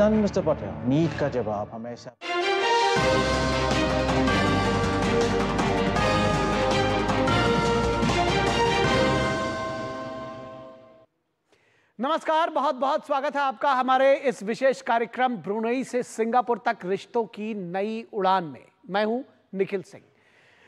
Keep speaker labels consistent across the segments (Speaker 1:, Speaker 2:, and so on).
Speaker 1: Done, Mr. Patel. NEET का जवाब हमेशा नमस्कार बहुत बहुत स्वागत है आपका हमारे इस विशेष कार्यक्रम ब्रुनई से सिंगापुर तक रिश्तों की नई उड़ान में मैं हूं निखिल सिंह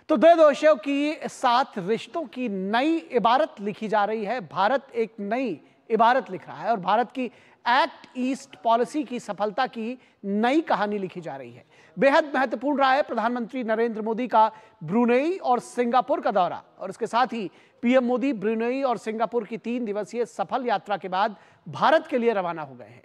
Speaker 1: तो दो दोषियों की साथ रिश्तों की नई इबारत लिखी जा रही है भारत एक नई इबारत लिख रहा है और भारत की एक्ट ईस्ट पॉलिसी की सफलता की नई कहानी लिखी जा रही है बेहद महत्वपूर्ण रहा है प्रधानमंत्री नरेंद्र मोदी का ब्रुनेई और सिंगापुर का दौरा और इसके साथ ही पीएम मोदी ब्रुनेई और सिंगापुर की तीन दिवसीय सफल यात्रा के बाद भारत के लिए रवाना हो गए हैं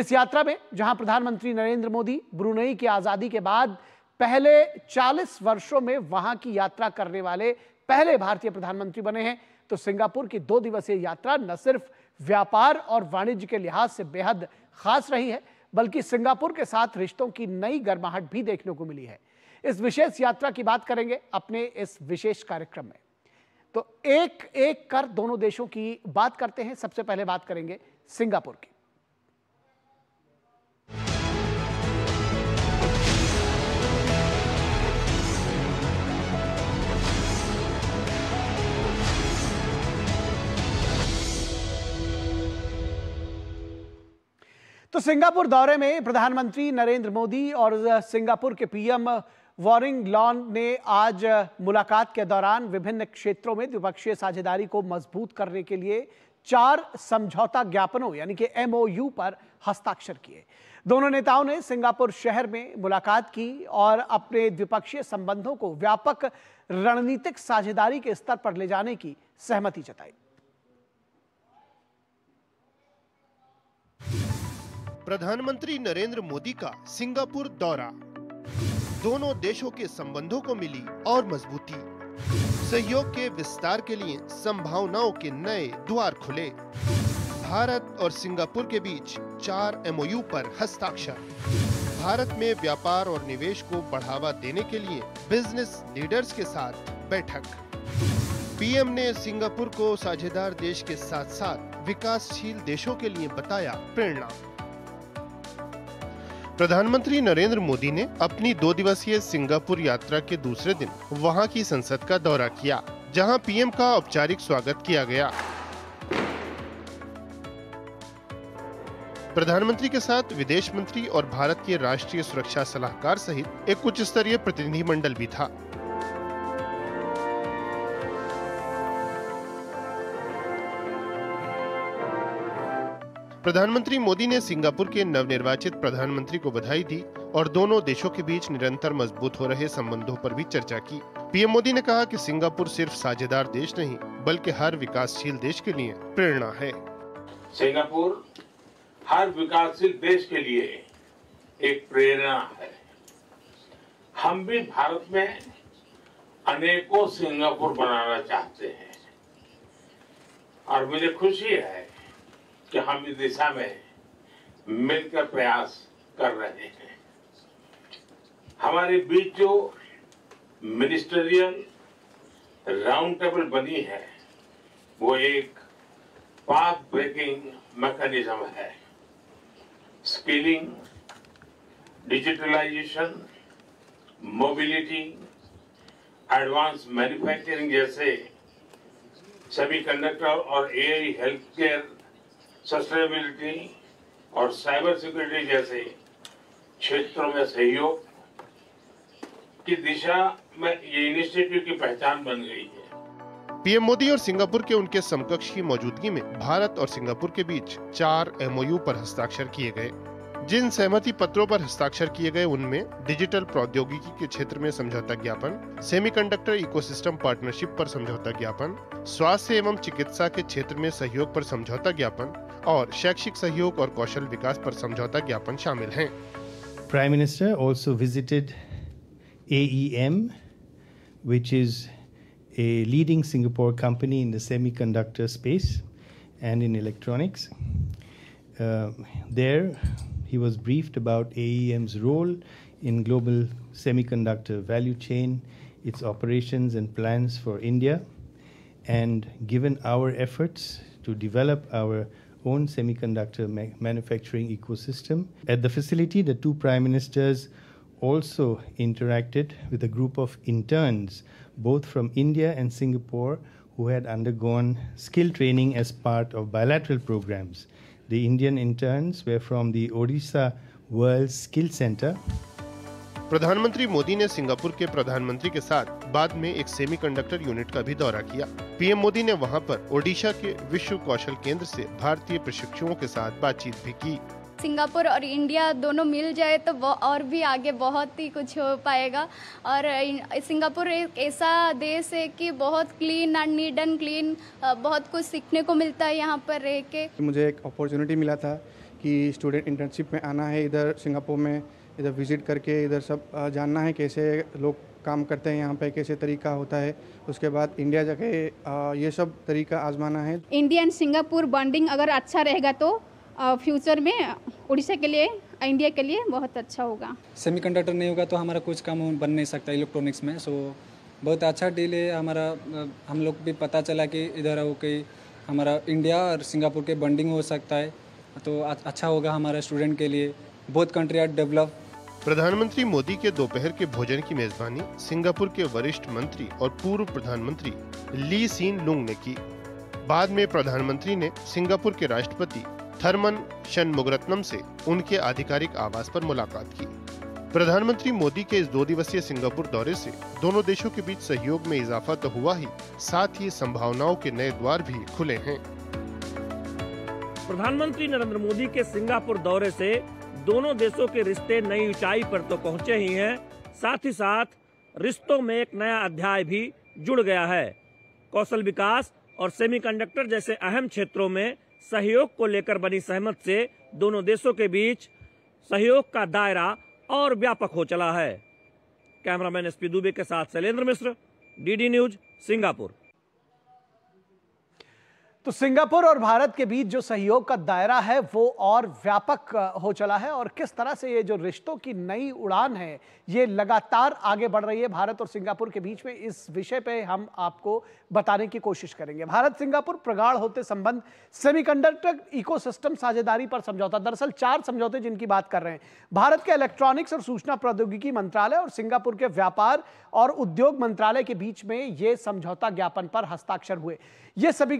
Speaker 1: इस यात्रा में जहां प्रधानमंत्री नरेंद्र मोदी ब्रुनेई की आजादी के बाद पहले 40 वर्षों में वहां की यात्रा करने वाले पहले भारतीय प्रधानमंत्री बने हैं तो सिंगापुर की दो दिवसीय यात्रा न सिर्फ व्यापार और वाणिज्य के लिहाज से बेहद खास रही है बल्कि सिंगापुर के साथ रिश्तों की नई गर्माहट भी देखने को मिली है इस विशेष यात्रा की बात करेंगे अपने इस विशेष कार्यक्रम में तो एक एक कर दोनों देशों की बात करते हैं सबसे पहले बात करेंगे सिंगापुर की तो सिंगापुर दौरे में प्रधानमंत्री नरेंद्र मोदी और सिंगापुर के पीएम वॉरिंग लॉन ने आज मुलाकात के दौरान विभिन्न क्षेत्रों में द्विपक्षीय साझेदारी को मजबूत करने के लिए चार समझौता ज्ञापनों यानी कि एमओयू पर हस्ताक्षर किए दोनों नेताओं ने सिंगापुर शहर में मुलाकात की और अपने द्विपक्षीय संबंधों को व्यापक रणनीतिक साझेदारी के स्तर पर ले जाने की सहमति जताई
Speaker 2: प्रधानमंत्री नरेंद्र मोदी का सिंगापुर दौरा दोनों देशों के संबंधों को मिली और मजबूती सहयोग के विस्तार के लिए संभावनाओं के नए द्वार खुले भारत और सिंगापुर के बीच चार एमओयू पर हस्ताक्षर भारत में व्यापार और निवेश को बढ़ावा देने के लिए बिजनेस लीडर्स के साथ बैठक पीएम ने सिंगापुर को साझेदार देश के साथ साथ विकासशील देशों के लिए बताया प्रेरणा प्रधानमंत्री नरेंद्र मोदी ने अपनी दो दिवसीय सिंगापुर यात्रा के दूसरे दिन वहां की संसद का दौरा किया जहां पीएम का औपचारिक स्वागत किया गया प्रधानमंत्री के साथ विदेश मंत्री और भारत के राष्ट्रीय सुरक्षा सलाहकार सहित एक उच्च स्तरीय प्रतिनिधिमंडल भी था प्रधानमंत्री मोदी ने सिंगापुर के नवनिर्वाचित प्रधानमंत्री को बधाई दी और दोनों देशों के बीच निरंतर मजबूत हो रहे संबंधों पर भी चर्चा की पीएम मोदी ने कहा कि सिंगापुर सिर्फ साझेदार देश नहीं बल्कि हर विकासशील देश के लिए प्रेरणा है
Speaker 3: सिंगापुर हर विकासशील देश के लिए एक प्रेरणा है हम भी भारत में अनेकों सिंगापुर बनाना चाहते हैं और मुझे खुशी है कि हम इस दिशा में मिलकर प्रयास कर रहे हैं हमारे बीच जो मिनिस्टरियल राउंड टेबल बनी है वो एक पाथ ब्रेकिंग मैकेनिज्म है skilling digitalisation mobility advance manufacturing जैसे सेमीकंडक्टर और एआई हेल्थ केयर सस्टेनेबिलिटी और साइबर सिक्योरिटी जैसे क्षेत्रों में सहयोग की दिशा में ये इनिशिएटिव की पहचान बन गई है
Speaker 2: पीएम मोदी और सिंगापुर के उनके समकक्ष की मौजूदगी में भारत और सिंगापुर के बीच चार एमओयू पर हस्ताक्षर किए गए जिन सहमति पत्रों पर हस्ताक्षर किए गए उनमें डिजिटल प्रौद्योगिकी के क्षेत्र में समझौता ज्ञापन सेमीकंडक्टर इकोसिस्टम पार्टनरशिप पर समझौता ज्ञापन स्वास्थ्य एवं चिकित्सा के क्षेत्र में सहयोग पर समझौता ज्ञापन और शैक्षिक सहयोग और कौशल विकास पर समझौता ज्ञापन शामिल हैं prime minister also visited AEM, which is a leading Singapore company in the semiconductor space and in electronics. Uh, there, he was briefed about AEM's role in global semiconductor value chain, its operations and plans for India, and given our efforts to develop our own semiconductor ma manufacturing ecosystem. At the facility, the two prime ministers also interacted with a group of interns, both from India and Singapore, who had undergone skill training as part of bilateral programs. The Indian interns were from the Odisha World Skill Center. प्रधानमंत्री मोदी ने Singapore के प्रधानमंत्री के साथ बाद में एक semiconductor unit का भी दौरा किया पीएम मोदी ने वहां पर ओडिशा के विश्व कौशल केंद्र से भारतीय प्रशिक्षुओं के साथ बातचीत भी की
Speaker 1: सिंगापुर और इंडिया दोनों मिल जाए तो और भी आगे बहुत ही कुछ हो पाएगा और सिंगापुर एक ऐसा देश है कि बहुत clean and neat and clean बहुत कुछ सीखने को
Speaker 2: मिलता है यहाँ पर रह के
Speaker 1: मुझे एक अपॉर्चुनिटी मिला था कि स्टूडेंट इंटर्नशिप में आना है इधर सिंगापुर में इधर विज़िट करके इधर सब जानना है कैसे लोग काम करते हैं यहाँ
Speaker 2: पे कैसे तरीका होता है उसके बाद इंडिया जाके ये सब तरीका आजमाना है
Speaker 4: इंडिया एंड सिंगापुर बॉन्डिंग अगर अच्छा रहेगा तो फ्यूचर में उड़ीसा के लिए इंडिया के लिए बहुत अच्छा होगा
Speaker 2: सेमीकंडक्टर नहीं होगा तो हमारा कुछ काम बन नहीं सकता इलेक्ट्रॉनिक्स में सो बहुत अच्छा डील है हमारा हम लोग भी पता चला कि इधर हो कई हमारा इंडिया और सिंगापुर के बॉन्डिंग हो सकता है तो अच्छा होगा हमारा स्टूडेंट के लिए बहुत कंट्री आर डेवलप प्रधानमंत्री मोदी के दोपहर के भोजन की मेजबानी सिंगापुर के वरिष्ठ मंत्री और पूर्व प्रधानमंत्री ली सीन लुंग ने की बाद में प्रधानमंत्री ने सिंगापुर के राष्ट्रपति थर्मन शनमुगरत्नम से उनके आधिकारिक आवास पर मुलाकात की प्रधानमंत्री मोदी के इस दो दिवसीय सिंगापुर दौरे से दोनों देशों के बीच सहयोग में इजाफा तो हुआ ही साथ ही संभावनाओं के नए द्वार भी खुले हैं
Speaker 4: प्रधानमंत्री नरेंद्र मोदी के सिंगापुर दौरे से दोनों देशों के रिश्ते नई ऊंचाई पर तो पहुंचे ही हैं साथ ही साथ रिश्तों में एक नया अध्याय भी जुड़ गया है कौशल विकास और सेमीकंडक्टर जैसे अहम क्षेत्रों में सहयोग को लेकर बनी सहमत से दोनों देशों के बीच सहयोग का दायरा और व्यापक हो चला है कैमरामैन एसपी दुबे के साथ Shailendra Mishra DD news Singapore तो
Speaker 1: सिंगापुर और भारत के बीच जो सहयोग का दायरा है वो और व्यापक हो चला है और किस तरह से ये जो रिश्तों की नई उड़ान है ये लगातार आगे बढ़ रही है भारत और सिंगापुर के बीच में इस विषय पे हम आपको बताने की कोशिश करेंगे भारत सिंगापुर प्रगाढ़ होते संबंध सेमीकंडक्टर इकोसिस्टम साझेदारी पर समझौता दरअसल चार समझौते जिनकी बात कर रहे हैं भारत के इलेक्ट्रॉनिक्स और सूचना प्रौद्योगिकी मंत्रालय और सिंगापुर के व्यापार और उद्योग मंत्रालय के बीच में ये समझौता ज्ञापन पर हस्ताक्षर हुए ये सेमी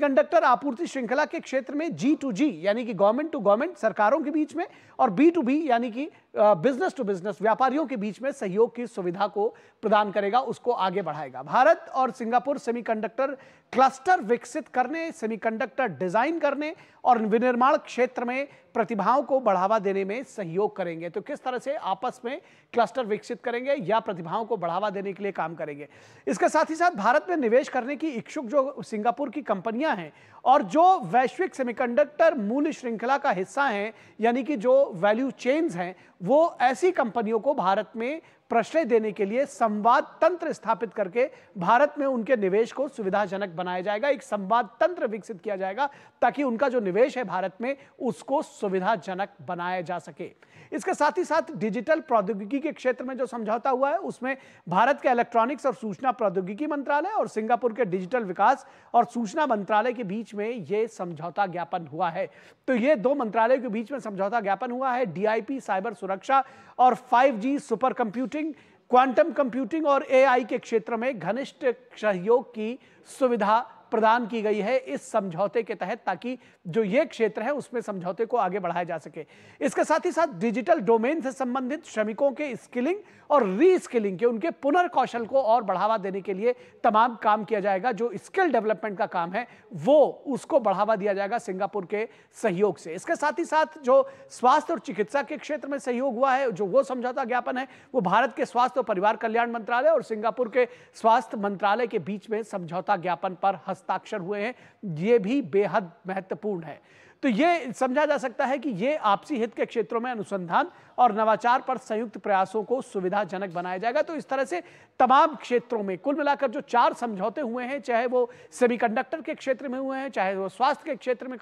Speaker 1: आपूर्ति श्रृंखला के क्षेत्र में जी टू जी यानी कि गवर्नमेंट टू गवर्नमेंट सरकारों के बीच में और बी टू बी यानी कि बिजनेस टू बिजनेस व्यापारियों के बीच में सहयोग की सुविधा को प्रदान करेगा उसको आगे बढ़ाएगा भारत और सिंगापुर सेमीकंडक्टर क्लस्टर विकसित करने सेमीकंडक्टर डिजाइन करने और विनिर्माण क्षेत्र में प्रतिभाओं को बढ़ावा देने में सहयोग करेंगे तो किस तरह से आपस में क्लस्टर विकसित करेंगे या प्रतिभाओं को बढ़ावा देने के लिए काम करेंगे इसके साथ ही साथ भारत में निवेश करने की इच्छुक जो सिंगापुर की कंपनियां हैं और जो वैश्विक सेमीकंडक्टर मूल्य श्रृंखला का हिस्सा है यानी कि जो वैल्यू चेन्स हैं वो ऐसी कंपनियों को भारत में प्रश्न देने के लिए संवाद तंत्र स्थापित करके भारत में उनके निवेश को सुविधाजनक बनाया जाएगा एक संवाद तंत्र विकसित किया जाएगा ताकि उनका जो निवेश है भारत में उसको सुविधाजनक बनाया जा सके इसके साथ ही साथ डिजिटल प्रौद्योगिकी के क्षेत्र में जो समझौता हुआ है उसमें भारत के इलेक्ट्रॉनिक्स और सूचना प्रौद्योगिकी मंत्रालय और सिंगापुर के डिजिटल विकास और सूचना मंत्रालय के बीच में यह समझौता ज्ञापन हुआ है तो ये दो मंत्रालयों के बीच में समझौता ज्ञापन हुआ है डीआईपी साइबर सुरक्षा और 5G super computing quantum computing और एआई के क्षेत्र में घनिष्ठ सहयोग की सुविधा प्रदान की गई है इस समझौते के तहत ताकि जो ये क्षेत्र है उसमें समझौते को आगे बढ़ाया जा सके इसके साथ ही साथ डिजिटल डोमेन से संबंधित श्रमिकों के स्किलिंग और रीस्किलिंग के उनके पुनर्कौशल को और बढ़ावा देने के लिए तमाम काम किया जाएगा जो स्किल डेवलपमेंट का काम है वो उसको बढ़ावा दिया जाएगा सिंगापुर के सहयोग से इसके साथ ही साथ जो स्वास्थ्य और चिकित्सा के क्षेत्र में सहयोग हुआ है जो वो समझौता ज्ञापन है वो भारत के स्वास्थ्य और परिवार कल्याण मंत्रालय और सिंगापुर के स्वास्थ्य मंत्रालय के बीच में समझौता ज्ञापन पर हस्त हस्ताक्षर हुए हैं ये भी बेहद महत्वपूर्ण है तो ये समझा जा सकता है कि ये आपसी हित के क्षेत्रों में अनुसंधान और नवाचार पर संयुक्त प्रयासों को सुविधाजनक बनाया जाएगा तो इस तरह से तमाम क्षेत्रों में कुल मिलाकर जो चार समझौते हुए हैं चाहे वो सेमीकंडक्टर के क्षेत्र में हुए हैं चाहे वो स्वास्थ्य के क्षेत्र में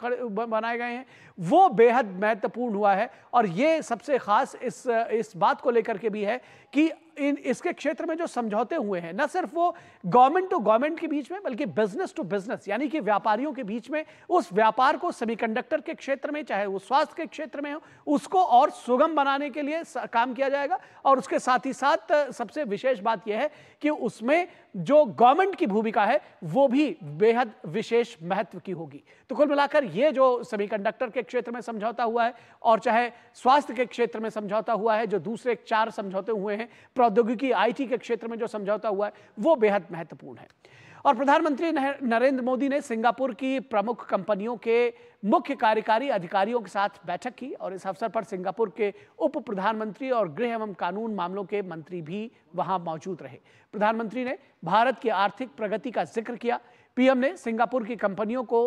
Speaker 1: बनाए गए हैं वो बेहद महत्वपूर्ण हुआ है और ये सबसे खास इस इस बात को लेकर के भी है कि इन इसके क्षेत्र में जो समझौते हुए हैं न सिर्फ वो गवर्नमेंट टू गवर्नमेंट के बीच में बल्कि बिजनेस टू बिजनेस यानी कि व्यापारियों के बीच में उस व्यापार को सेमीकंडक्टर के क्षेत्र में चाहे वो स्वास्थ्य के क्षेत्र में हो उसको और सुगम बनाने के लिए काम किया जाएगा और उसके साथ ही साथ सबसे विशेष बात यह है कि उसमें जो गवर्नमेंट की भूमिका है वो भी बेहद विशेष महत्व की होगी तो कुल मिलाकर ये जो सेमीकंडक्टर के क्षेत्र में समझौता हुआ है और चाहे स्वास्थ्य के क्षेत्र में समझौता हुआ है जो दूसरे चार समझौते हुए हैं प्रौद्योगिकी आईटी के क्षेत्र में जो समझौता हुआ है वो बेहद महत्वपूर्ण है और प्रधानमंत्री नरेंद्र मोदी ने सिंगापुर की प्रमुख कंपनियों के मुख्य कार्यकारी अधिकारियों के साथ बैठक की और इस अवसर पर सिंगापुर के उप प्रधानमंत्री और गृह एवं कानून मामलों के मंत्री भी वहां मौजूद रहे प्रधानमंत्री ने भारत की आर्थिक प्रगति का जिक्र किया पीएम ने सिंगापुर की कंपनियों को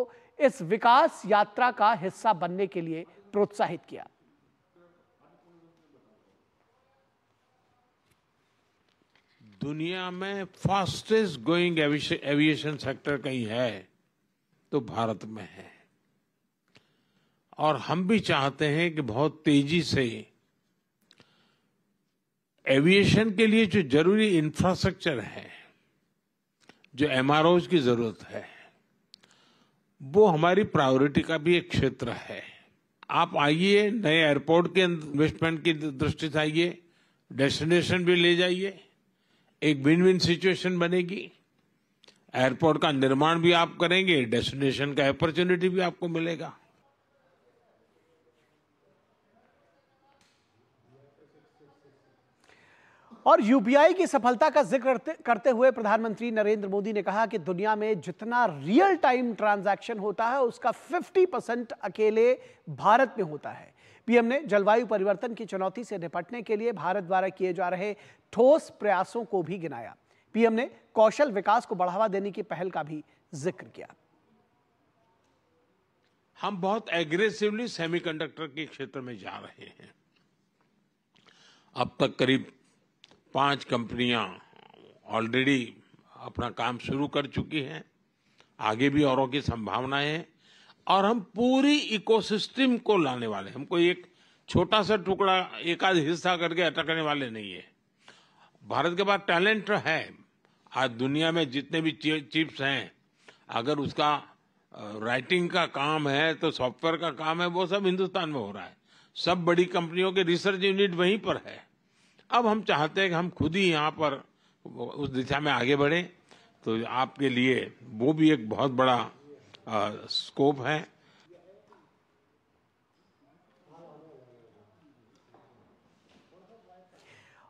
Speaker 1: इस विकास यात्रा का हिस्सा बनने के लिए प्रोत्साहित किया
Speaker 3: दुनिया में फास्टेस्ट गोइंग एविएशन सेक्टर कहीं है तो भारत में है और हम भी चाहते हैं कि बहुत तेजी से एविएशन के लिए जो जरूरी इंफ्रास्ट्रक्चर है जो एमआरओज की जरूरत है वो हमारी प्रायोरिटी का भी एक क्षेत्र है आप आइए नए एयरपोर्ट के इन्वेस्टमेंट की दृष्टि से आइए डेस्टिनेशन भी ले जाइए एक विन विन सिचुएशन बनेगी एयरपोर्ट का निर्माण भी आप करेंगे डेस्टिनेशन का अपॉर्चुनिटी भी आपको मिलेगा
Speaker 1: और यूपीआई की सफलता का जिक्र करते हुए प्रधानमंत्री नरेंद्र मोदी ने कहा कि दुनिया में जितना रियल टाइम ट्रांजैक्शन होता है उसका 50 परसेंट अकेले भारत में होता है पीएम ने जलवायु परिवर्तन की चुनौती से निपटने के लिए भारत द्वारा किए जा रहे ठोस प्रयासों को भी गिनाया पीएम ने कौशल विकास को बढ़ावा देने की पहल का भी जिक्र किया
Speaker 3: हम बहुत एग्रेसिवली सेमीकंडक्टर के क्षेत्र में जा रहे हैं अब तक करीब पांच कंपनियां ऑलरेडी अपना काम शुरू कर चुकी हैं आगे भी औरों की संभावनाएं हैं और हम पूरी इकोसिस्टम को लाने वाले हम कोई एक छोटा सा टुकड़ा एक आध हिस्सा करके अटकने वाले नहीं है भारत के पास टैलेंट है आज दुनिया में जितने भी चिप्स हैं अगर उसका राइटिंग का काम है तो सॉफ्टवेयर का काम है वो सब हिंदुस्तान में हो रहा है सब बड़ी कंपनियों के रिसर्च यूनिट वहीं पर है अब हम चाहते हैं कि हम खुद ही यहाँ पर उस दिशा में आगे बढ़े तो आपके लिए वो भी एक बहुत बड़ा स्कोप है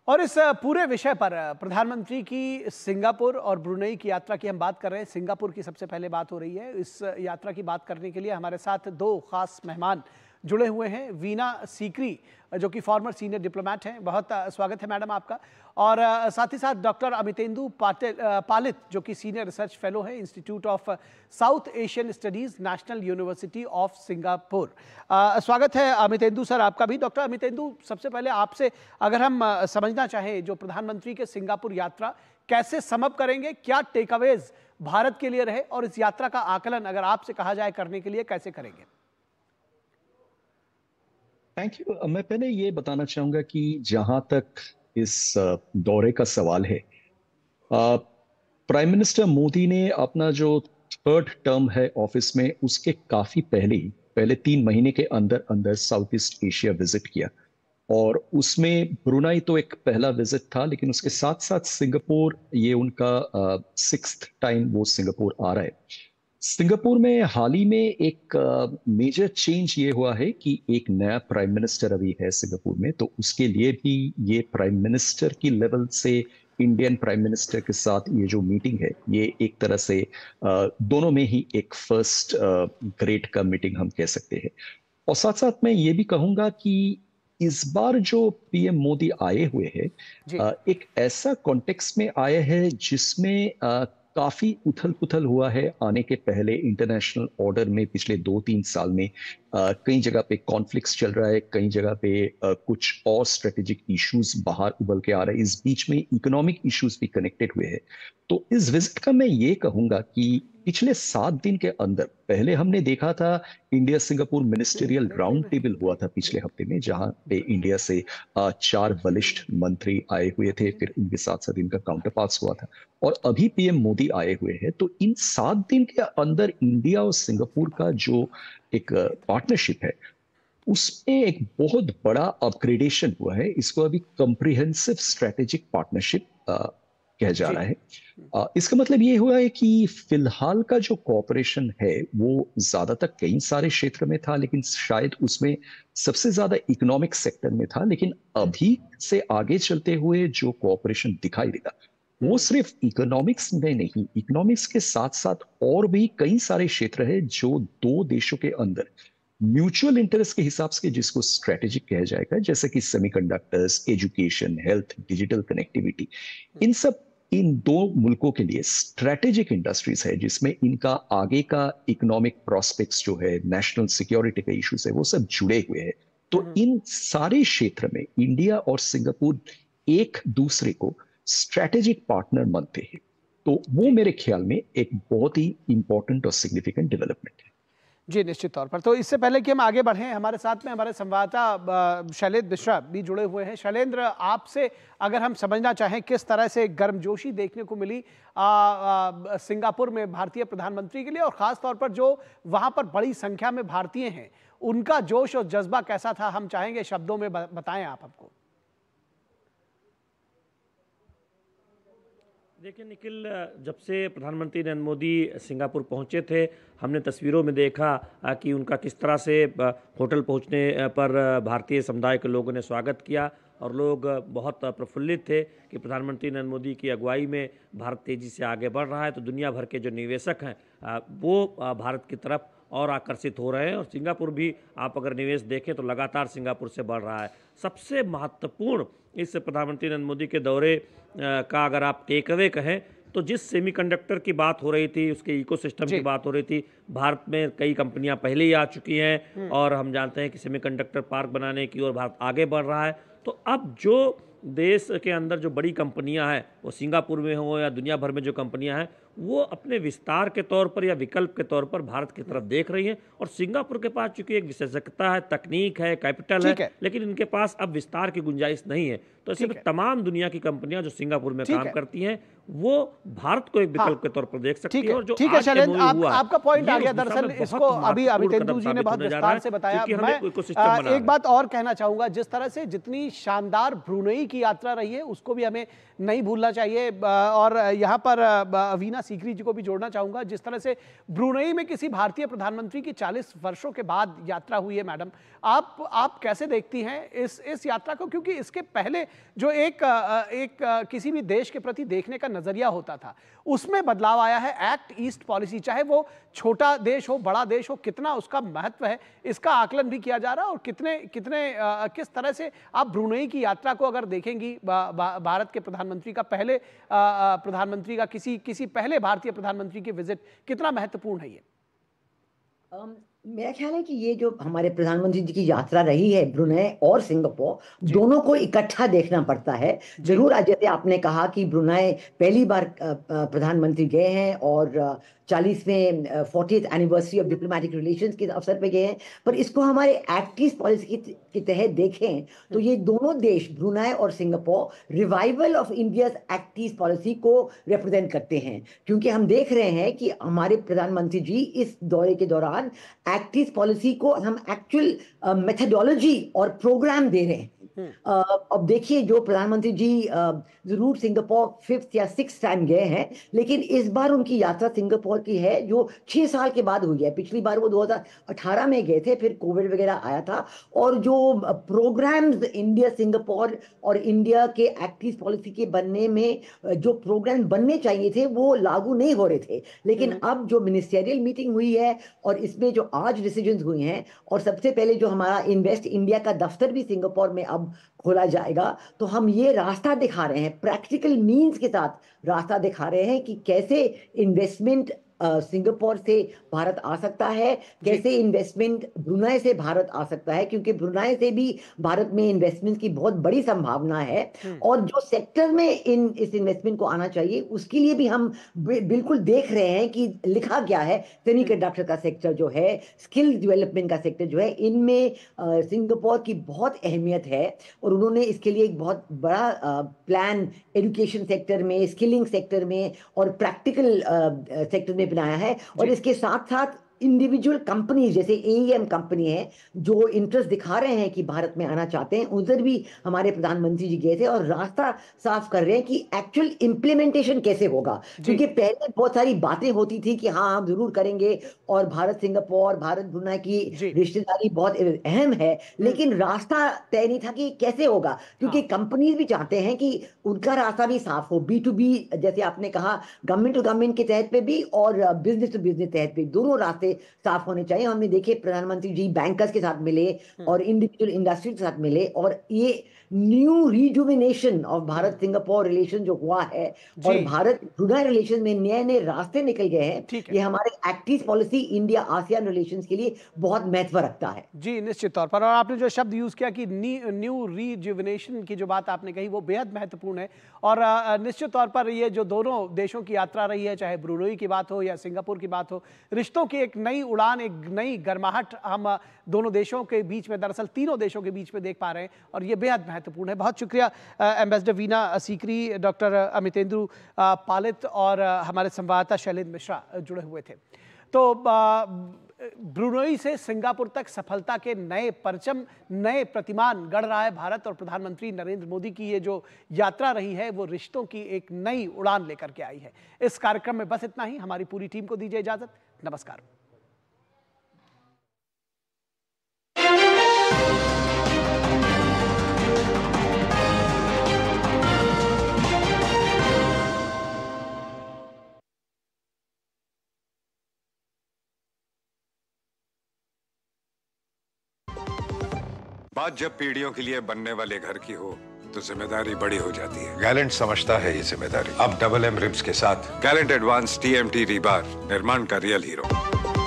Speaker 1: और इस पूरे विषय पर प्रधानमंत्री की सिंगापुर और ब्रुनई की यात्रा की हम बात कर रहे हैं सिंगापुर की सबसे पहले बात हो रही है इस यात्रा की बात करने के लिए हमारे साथ दो खास मेहमान जुड़े हुए हैं वीना सीकरी जो कि फॉर्मर सीनियर डिप्लोमेट हैं बहुत स्वागत है मैडम आपका और साथ ही साथ डॉक्टर अमितेंदु पाटिल पालित जो कि सीनियर रिसर्च फेलो है institute of South Asian studies national university of Singapore स्वागत है अमितेंदु सर आपका भी डॉक्टर अमितेंदु सबसे पहले आपसे अगर हम समझना चाहें जो प्रधानमंत्री के सिंगापुर यात्रा कैसे समप करेंगे क्या टेकअवेज भारत के लिए रहे और इस यात्रा का आकलन अगर आपसे कहा जाए करने के लिए कैसे करेंगे
Speaker 5: थैंक यू uh, मैं पहले ये बताना चाहूंगा कि जहां तक इस uh, दौरे का सवाल है प्राइम मिनिस्टर मोदी ने अपना जो थर्ड टर्म है ऑफिस में उसके काफ़ी पहले पहले तीन महीने के अंदर अंदर साउथ ईस्ट एशिया विजिट किया और उसमें ब्रुनाई तो एक पहला विजिट था लेकिन उसके साथ साथ सिंगापुर ये उनका सिक्स uh, टाइम वो सिंगापुर आ रहा है सिंगापुर में हाल ही में एक मेजर चेंज ये हुआ है कि एक नया प्राइम मिनिस्टर अभी है सिंगापुर में तो उसके लिए भी ये प्राइम मिनिस्टर की लेवल से इंडियन प्राइम मिनिस्टर के साथ ये जो मीटिंग है ये एक तरह से दोनों में ही एक फर्स्ट ग्रेट का मीटिंग हम कह सकते हैं और साथ साथ मैं ये भी कहूंगा कि इस बार जो पीएम मोदी आए हुए हैं एक ऐसा कॉन्टेक्स्ट में आए हैं जिसमें काफ़ी उथल पुथल हुआ है आने के पहले इंटरनेशनल ऑर्डर में पिछले दो तीन साल में कई जगह पे कॉन्फ्लिक्स चल रहा है कई जगह पे आ, कुछ और स्ट्रेटेजिक इश्यूज बाहर उबल के आ रहे हैं इस बीच में इकोनॉमिक इश्यूज भी कनेक्टेड हुए हैं तो इस विजिट का मैं ये कहूँगा कि पिछले सात दिन के अंदर पहले हमने देखा था India Singapore ministerial hmm, round hmm. Table हुआ था पिछले हफ्ते में जहां पे इंडिया से चार वरिष्ठ मंत्री आए हुए थे फिर उनके साथ साथ इनका काउंटर पास हुआ था और अभी पीएम मोदी आए हुए हैं तो इन सात दिन के अंदर इंडिया और सिंगापुर का जो एक पार्टनरशिप है उसमें एक बहुत बड़ा अपग्रेडेशन हुआ है इसको अभी कंप्रिहेंसिव स्ट्रेटेजिक पार्टनरशिप कह जा रहा है हम्म। इसका मतलब ये हुआ है कि फिलहाल का जो कॉपरेशन है वो ज़्यादा तक कई सारे क्षेत्र में था लेकिन शायद उसमें सबसे ज़्यादा इकोनॉमिक सेक्टर में था लेकिन अभी से आगे चलते हुए जो कॉपरेशन दिखाई देगा वो हम्म। सिर्फ इकोनॉमिक्स में नहीं इकोनॉमिक्स के साथ साथ और भी कई सारे क्षेत्र है जो दो देशों के अंदर म्यूचुअल इंटरेस्ट के हिसाब से जिसको स्ट्रेटेजिक कहा जाएगा जैसे कि semiconductors education health digital connectivity इन सब इन दो मुल्कों के लिए स्ट्रैटेजिक इंडस्ट्रीज है जिसमें इनका आगे का इकोनॉमिक प्रोस्पेक्ट जो है नेशनल सिक्योरिटी के इश्यूज है वो सब जुड़े हुए हैं तो हम्म। इन सारे क्षेत्र में इंडिया और सिंगापुर एक दूसरे को स्ट्रैटेजिक पार्टनर मानते हैं तो वो मेरे ख्याल में एक बहुत ही इंपॉर्टेंट और सिग्निफिकेंट डेवलपमेंट है
Speaker 1: जी निश्चित तौर पर तो इससे पहले कि हम आगे बढ़ें हमारे साथ में हमारे संवाददाता शैलेंद्र मिश्रा भी जुड़े हुए हैं शैलेंद्र आपसे अगर हम समझना चाहें किस तरह से गर्मजोशी देखने को मिली आ, आ, सिंगापुर में भारतीय प्रधानमंत्री के लिए और ख़ास तौर पर जो वहां पर बड़ी संख्या में भारतीय हैं उनका जोश और जज्बा कैसा था हम चाहेंगे शब्दों में बताएं आप हमको
Speaker 4: देखिए निखिल जब से प्रधानमंत्री नरेंद्र मोदी सिंगापुर पहुंचे थे हमने तस्वीरों में देखा कि उनका किस तरह से होटल पहुंचने पर भारतीय समुदाय के लोगों ने स्वागत किया और लोग बहुत प्रफुल्लित थे कि प्रधानमंत्री नरेंद्र मोदी की अगुवाई में भारत तेज़ी से आगे बढ़ रहा है तो दुनिया भर के जो निवेशक हैं वो भारत की तरफ और आकर्षित हो रहे हैं और सिंगापुर भी आप अगर निवेश देखें तो लगातार सिंगापुर से बढ़ रहा है सबसे महत्वपूर्ण इस प्रधानमंत्री नरेंद्र मोदी के दौरे का अगर आप टेक अवे कहें तो जिस सेमीकंडक्टर की बात हो रही थी उसके इकोसिस्टम की बात हो रही थी भारत में कई कंपनियां पहले ही आ चुकी हैं हम्म। और हम जानते हैं कि सेमीकंडक्टर पार्क बनाने की ओर भारत आगे बढ़ रहा है तो अब जो देश के अंदर जो बड़ी कंपनियां हैं वो सिंगापुर में हो या दुनिया भर में जो कंपनियां हैं वो अपने विस्तार के तौर पर या विकल्प के तौर पर भारत की तरफ देख रही है और सिंगापुर के पास चूंकि एक विशेषज्ञता है तकनीक है कैपिटल है, है लेकिन इनके पास अब विस्तार की गुंजाइश नहीं है तो ऐसे में तमाम दुनिया की कंपनियां जो सिंगापुर में काम है। करती हैं वो भारत को एक हाँ। विकल्प के तौर पर देख सकती है और जो ठीक है आपका पॉइंट आ गया दरअसल इसको अभी अमितेंदु
Speaker 3: जी ने बहुत विस्तार से बताया मैं एक
Speaker 1: बात और कहना चाहूंगा जिस तरह से जितनी शानदार ब्रुनई की यात्रा रही है उसको भी हमें नहीं भूलना चाहिए और यहाँ पर अवीना सीकरी जी को भी जोड़ना चाहूंगा जिस तरह से ब्रुनई में किसी भारतीय प्रधानमंत्री की 40 वर्षों के बाद यात्रा हुई है मैडम आप आप कैसे देखती हैं इस इस यात्रा को क्योंकि इसके पहले जो एक एक किसी भी देश के प्रति देखने का नजरिया होता था उसमें बदलाव आया है एक्ट ईस्ट पॉलिसी चाहे वो छोटा देश हो बड़ा देश हो कितना उसका महत्व है इसका आकलन भी किया जा रहा है और कितने कितने किस तरह से आप ब्रुनई की यात्रा को अगर देखेंगी भारत के प्रधानमंत्री का पहले प्रधानमंत्री का किसी किसी पहले पहले भारतीय प्रधानमंत्री की विजिट कितना महत्वपूर्ण है ये
Speaker 6: um, मेरा ख्याल है कि ये जो हमारे प्रधानमंत्री जी की यात्रा रही है ब्रुनई और सिंगापुर दोनों को इकट्ठा देखना पड़ता है जरूर आज जैसे आपने कहा कि ब्रुनई पहली बार प्रधानमंत्री गए हैं और चालीसवें forty anniversary of diplomatic relation के अवसर पर गए हैं पर इसको हमारे एक्ट पॉलिसी के तहत देखें तो ये दोनों देश ब्रुनाई और Singapore revival of India act policy को रिप्रेजेंट करते हैं क्योंकि हम देख रहे हैं कि हमारे प्रधानमंत्री जी इस दौरे के दौरान एक्ट पॉलिसी को हम एक्चुअल मेथडोलॉजी और प्रोग्राम दे रहे हैं हम्म। अब देखिए जो प्रधानमंत्री जी जरूर सिंगापुर फिफ्थ या सिक्स टाइम गए हैं लेकिन इस बार उनकी यात्रा सिंगापुर की है जो छह साल के बाद हुई है पिछली बार वो 2018 में गए थे फिर कोविड वगैरह आया था और जो प्रोग्राम्स इंडिया सिंगापुर और इंडिया के एक्टिव पॉलिसी के बनने में जो प्रोग्राम बनने चाहिए थे वो लागू नहीं हो रहे थे लेकिन हम्म। अब जो मिनिस्टेरियल मीटिंग हुई है और इसमें जो आज डिसीजन हुई हैं और सबसे पहले जो हमारा इन्वेस्ट इंडिया का दफ्तर भी सिंगापुर में अब खोला जाएगा तो हम ये रास्ता दिखा रहे हैं प्रैक्टिकल मीन्स के साथ रास्ता दिखा रहे हैं कि कैसे इन्वेस्टमेंट सिंगापुर से भारत आ सकता है कैसे इन्वेस्टमेंट ब्रुनाई से भारत आ सकता है क्योंकि ब्रुनाई से भी भारत में इन्वेस्टमेंट की बहुत बड़ी संभावना है हम्म। और जो सेक्टर में इन इस इन्वेस्टमेंट को आना चाहिए उसके लिए भी हम बिल्कुल देख रहे हैं कि लिखा गया है सेमी हम्म। कंडक्टर का सेक्टर जो है स्किल डेवलपमेंट का सेक्टर जो है इनमें सिंगापुर की बहुत अहमियत है और उन्होंने इसके लिए एक बहुत बड़ा प्लान एजुकेशन सेक्टर में स्किलिंग सेक्टर में और प्रैक्टिकल सेक्टर में बनाया है और इसके साथ साथ इंडिविजुअल कंपनीज जैसे ए कंपनी है जो इंटरेस्ट दिखा रहे हैं कि भारत में आना चाहते हैं उधर भी हमारे प्रधानमंत्री जी गए थे और रास्ता साफ कर रहे हैं कि एक्चुअल इम्प्लीमेंटेशन कैसे होगा क्योंकि पहले बहुत सारी बातें होती थी कि हाँ हम जरूर करेंगे और भारत सिंगापुर भारत ब्रुनाई की रिश्तेदारी बहुत अहम है लेकिन हम्म। रास्ता तय नहीं था कि कैसे होगा क्योंकि कंपनीज हाँ। भी चाहते हैं कि उनका रास्ता भी साफ हो बी टू बी जैसे आपने कहा गवर्नमेंट टू गवर्नमेंट के तहत पे भी और बिजनेस टू बिजनेस तहत पे दोनों रास्ते से साफ होने चाहिए हमने देखे प्रधानमंत्री जी बैंकर्स के साथ मिले हम्म। और इंडिविजुअल इंडस्ट्री के साथ मिले और ये new rejuvenation of Bharat Singapore relation जो हुआ है और भारत जुना रिलेशन में नए नए रास्ते निकल गए हैं ये हमारे active policy India ASEAN relation के लिए बहुत महत्व रखता है
Speaker 1: जी निश्चित तौर पर और आपने जो शब्द यूज किया कि न्यू रिजुविनेशन की जो बात आपने कही वो बेहद महत्वपूर्ण है और निश्चित तौर पर ये जो दोनों देशों की यात्रा रही है चाहे ब्रुनोई की बात हो या सिंगापुर की बात हो रिश्तों की एक नई उड़ान एक नई गर्माहट हम दोनों देशों के बीच में दरअसल तीनों देशों के बीच में देख पा रहे हैं और ये बेहद महत्वपूर्ण है बहुत शुक्रिया एम्बेसडर वीना सीकरी डॉक्टर अमितेंद्र पालित और हमारे संवाददाता शैलेंद्र मिश्रा जुड़े हुए थे तो ब्रुनोई से सिंगापुर तक सफलता के नए परचम नए प्रतिमान गढ़ रहा है भारत और प्रधानमंत्री नरेंद्र मोदी की ये जो यात्रा रही है वो रिश्तों की एक नई उड़ान लेकर के आई है इस कार्यक्रम में बस इतना ही हमारी पूरी टीम को दीजिए इजाजत नमस्कार
Speaker 3: बात जब पीढ़ियों के लिए बनने वाले घर की हो तो जिम्मेदारी बड़ी हो जाती है गैलेंट समझता है ये जिम्मेदारी अब डबल एम रिब्स के साथ gallant advance T M T rebar निर्माण का रियल हीरो